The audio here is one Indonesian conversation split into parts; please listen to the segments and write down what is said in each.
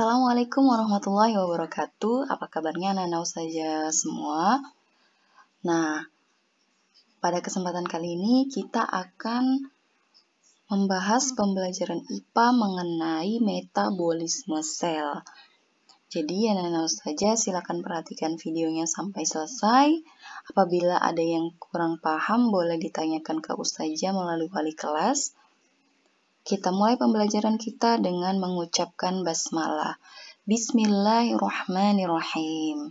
Assalamualaikum warahmatullahi wabarakatuh. Apa kabarnya Nana saja semua? Nah, pada kesempatan kali ini kita akan membahas pembelajaran IPA mengenai metabolisme sel. Jadi ya Nana saja silakan perhatikan videonya sampai selesai. Apabila ada yang kurang paham boleh ditanyakan ke Ustazah melalui wali kelas. Kita mulai pembelajaran kita dengan mengucapkan basmalah. Bismillahirrahmanirrahim.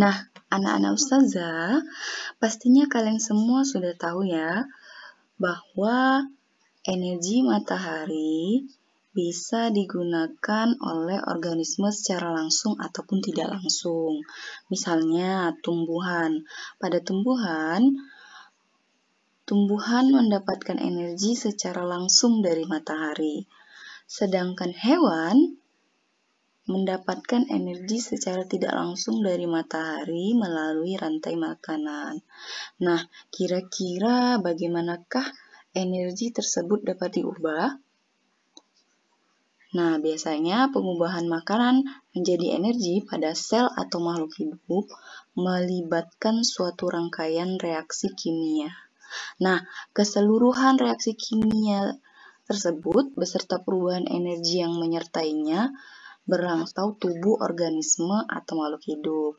Nah, anak-anak ustazah, pastinya kalian semua sudah tahu ya bahwa energi matahari bisa digunakan oleh organisme secara langsung ataupun tidak langsung. Misalnya tumbuhan. Pada tumbuhan, tumbuhan mendapatkan energi secara langsung dari matahari, sedangkan hewan mendapatkan energi secara tidak langsung dari matahari melalui rantai makanan. Nah, kira-kira bagaimanakah energi tersebut dapat diubah? Nah, biasanya pengubahan makanan menjadi energi pada sel atau makhluk hidup melibatkan suatu rangkaian reaksi kimia. Nah, keseluruhan reaksi kimia tersebut beserta perubahan energi yang menyertainya berlangsung tubuh organisme atau makhluk hidup.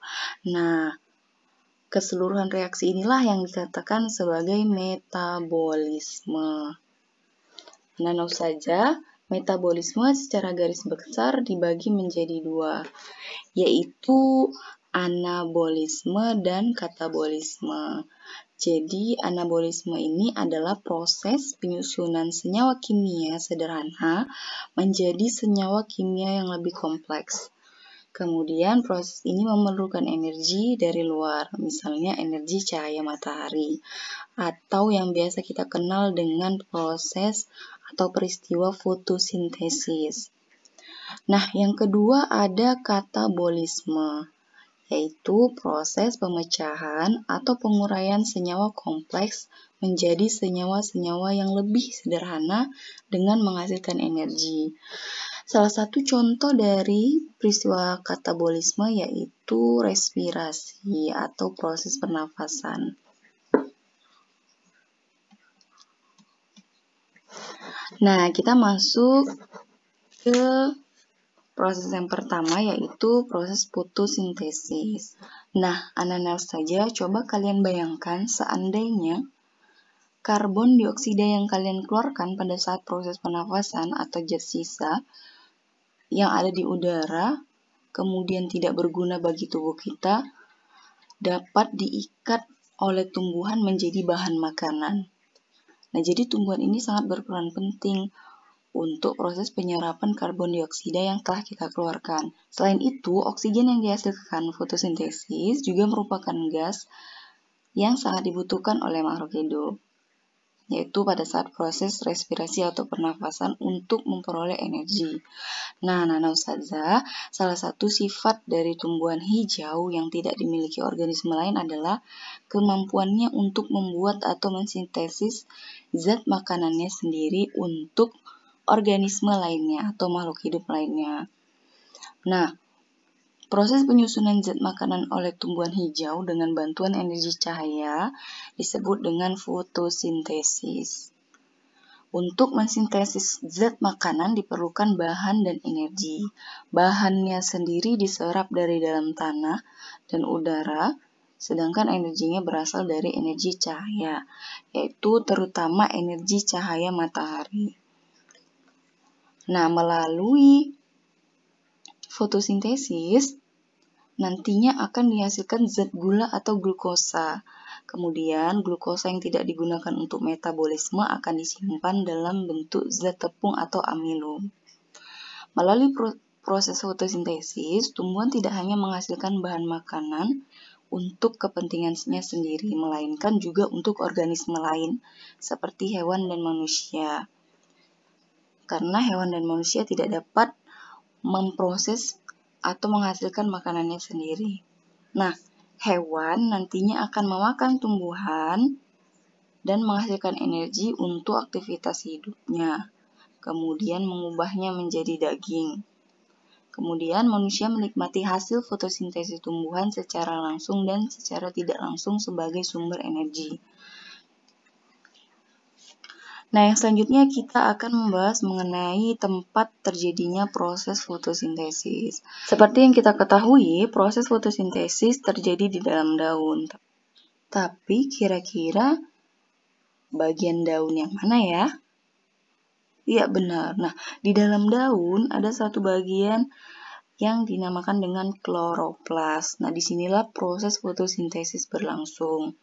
Nah, keseluruhan reaksi inilah yang dikatakan sebagai metabolisme. Nano saja metabolisme secara garis besar dibagi menjadi dua, yaitu anabolisme dan katabolisme. Jadi, anabolisme ini adalah proses penyusunan senyawa kimia sederhana menjadi senyawa kimia yang lebih kompleks. Kemudian proses ini memerlukan energi dari luar, misalnya energi cahaya matahari, atau yang biasa kita kenal dengan proses atau peristiwa fotosintesis. Nah, yang kedua ada katabolisme yaitu proses pemecahan atau penguraian senyawa kompleks menjadi senyawa-senyawa yang lebih sederhana dengan menghasilkan energi. Salah satu contoh dari peristiwa katabolisme yaitu respirasi atau proses pernafasan. Nah, kita masuk ke Proses yang pertama yaitu proses fotosintesis. Nah, anak saja coba kalian bayangkan seandainya karbon dioksida yang kalian keluarkan pada saat proses penafasan atau jet sisa yang ada di udara kemudian tidak berguna bagi tubuh kita dapat diikat oleh tumbuhan menjadi bahan makanan. Nah, jadi tumbuhan ini sangat berperan penting untuk proses penyerapan karbon dioksida yang telah kita keluarkan. Selain itu, oksigen yang dihasilkan fotosintesis juga merupakan gas yang sangat dibutuhkan oleh makhluk hidup, yaitu pada saat proses respirasi atau pernafasan untuk memperoleh energi. Nah, Nana salah satu sifat dari tumbuhan hijau yang tidak dimiliki organisme lain adalah kemampuannya untuk membuat atau mensintesis zat makanannya sendiri untuk organisme lainnya atau makhluk hidup lainnya. Nah, Proses penyusunan zat makanan oleh tumbuhan hijau dengan bantuan energi cahaya disebut dengan fotosintesis. Untuk mensintesis zat makanan diperlukan bahan dan energi. Bahannya sendiri diserap dari dalam tanah dan udara, sedangkan energinya berasal dari energi cahaya, yaitu terutama energi cahaya matahari. Nah, melalui fotosintesis nantinya akan dihasilkan zat gula atau glukosa. Kemudian, glukosa yang tidak digunakan untuk metabolisme akan disimpan dalam bentuk zat tepung atau amilum. Melalui proses fotosintesis, tumbuhan tidak hanya menghasilkan bahan makanan untuk kepentingannya sendiri, melainkan juga untuk organisme lain, seperti hewan dan manusia karena hewan dan manusia tidak dapat memproses atau menghasilkan makanannya sendiri. Nah, hewan nantinya akan memakan tumbuhan dan menghasilkan energi untuk aktivitas hidupnya, kemudian mengubahnya menjadi daging. Kemudian manusia menikmati hasil fotosintesis tumbuhan secara langsung dan secara tidak langsung sebagai sumber energi. Nah, yang selanjutnya kita akan membahas mengenai tempat terjadinya proses fotosintesis. Seperti yang kita ketahui, proses fotosintesis terjadi di dalam daun. Tapi kira-kira bagian daun yang mana ya? Iya benar. Nah, di dalam daun ada satu bagian yang dinamakan dengan kloroplas. Nah, disinilah proses fotosintesis berlangsung.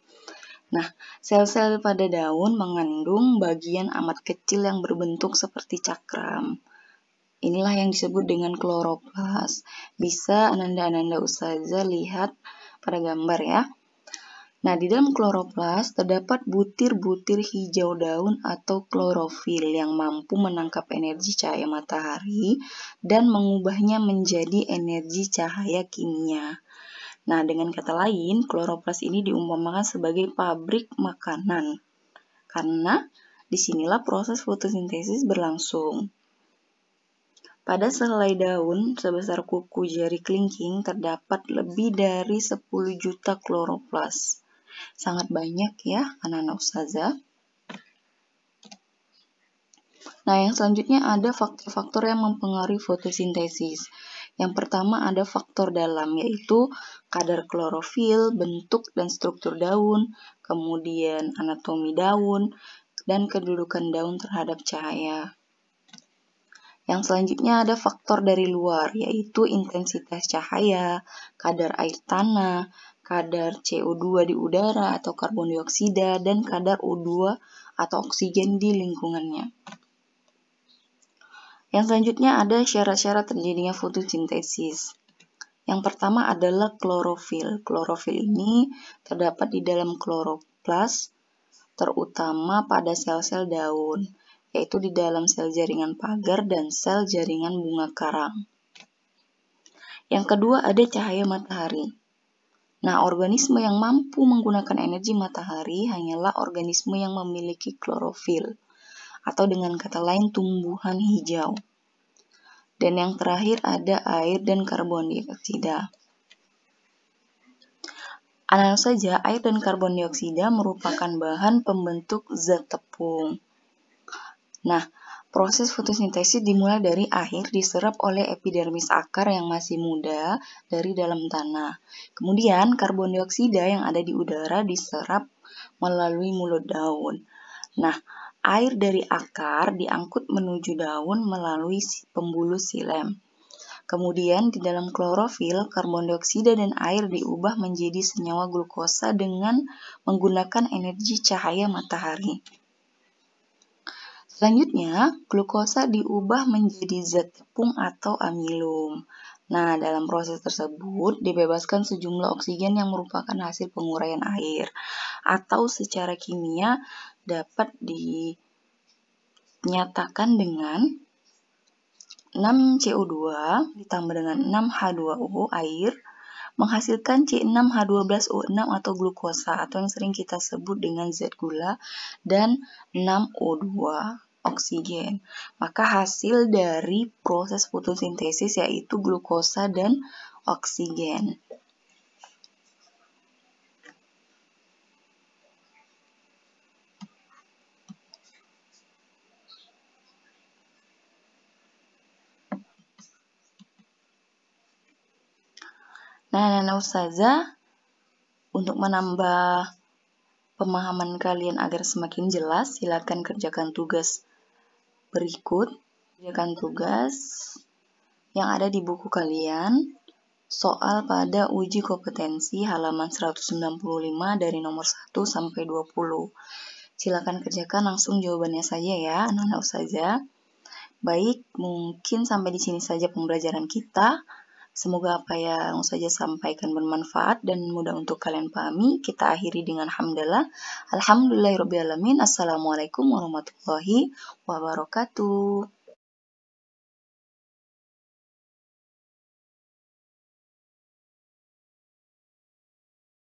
Nah, sel-sel pada daun mengandung bagian amat kecil yang berbentuk seperti cakram. Inilah yang disebut dengan kloroplas. Bisa ananda-ananda ustazah lihat pada gambar ya. Nah, di dalam kloroplas terdapat butir-butir hijau daun atau klorofil yang mampu menangkap energi cahaya matahari dan mengubahnya menjadi energi cahaya kimia. Nah, dengan kata lain, kloroplas ini diumpamakan sebagai pabrik makanan. Karena disinilah proses fotosintesis berlangsung. Pada selai daun sebesar kuku jari kelingking terdapat lebih dari 10 juta kloroplas. Sangat banyak ya anak-anak ustazah. Nah, yang selanjutnya ada faktor-faktor yang mempengaruhi fotosintesis. Yang pertama ada faktor dalam yaitu kadar klorofil, bentuk dan struktur daun, kemudian anatomi daun, dan kedudukan daun terhadap cahaya. Yang selanjutnya ada faktor dari luar, yaitu intensitas cahaya, kadar air tanah, kadar CO2 di udara atau karbon dioksida, dan kadar O2 atau oksigen di lingkungannya. Yang selanjutnya ada syarat-syarat terjadinya fotosintesis. Yang pertama adalah klorofil. Klorofil ini terdapat di dalam kloroplas, terutama pada sel-sel daun, yaitu di dalam sel jaringan pagar dan sel jaringan bunga karang. Yang kedua ada cahaya matahari. Nah, organisme yang mampu menggunakan energi matahari hanyalah organisme yang memiliki klorofil atau dengan kata lain tumbuhan hijau. Dan yang terakhir ada air dan karbon dioksida. Analisa saja, air dan karbon dioksida merupakan bahan pembentuk zat tepung. Nah, proses fotosintesis dimulai dari air diserap oleh epidermis akar yang masih muda dari dalam tanah. Kemudian, karbon dioksida yang ada di udara diserap melalui mulut daun. Nah, Air dari akar diangkut menuju daun melalui pembuluh silem. Kemudian di dalam klorofil, karbon dioksida dan air diubah menjadi senyawa glukosa dengan menggunakan energi cahaya matahari. Selanjutnya, glukosa diubah menjadi zat tepung atau amilum. Nah, dalam proses tersebut dibebaskan sejumlah oksigen yang merupakan hasil penguraian air atau secara kimia dapat dinyatakan dengan 6CO2 ditambah dengan 6H2O air menghasilkan C6H12O6 atau glukosa atau yang sering kita sebut dengan zat gula dan 6O2 oksigen. Maka hasil dari proses fotosintesis yaitu glukosa dan oksigen. Nah, nah Ustazah, untuk menambah pemahaman kalian agar semakin jelas, silakan kerjakan tugas berikut kerjakan tugas yang ada di buku kalian soal pada uji kompetensi halaman 195 dari nomor 1 sampai 20. Silakan kerjakan langsung jawabannya saja ya, anak-anak saja. Baik, mungkin sampai di sini saja pembelajaran kita. Semoga apa yang saya sampaikan bermanfaat dan mudah untuk kalian pahami. Kita akhiri dengan hamdalah. Alhamdulillahirrahmanirrahim. Assalamualaikum warahmatullahi wabarakatuh.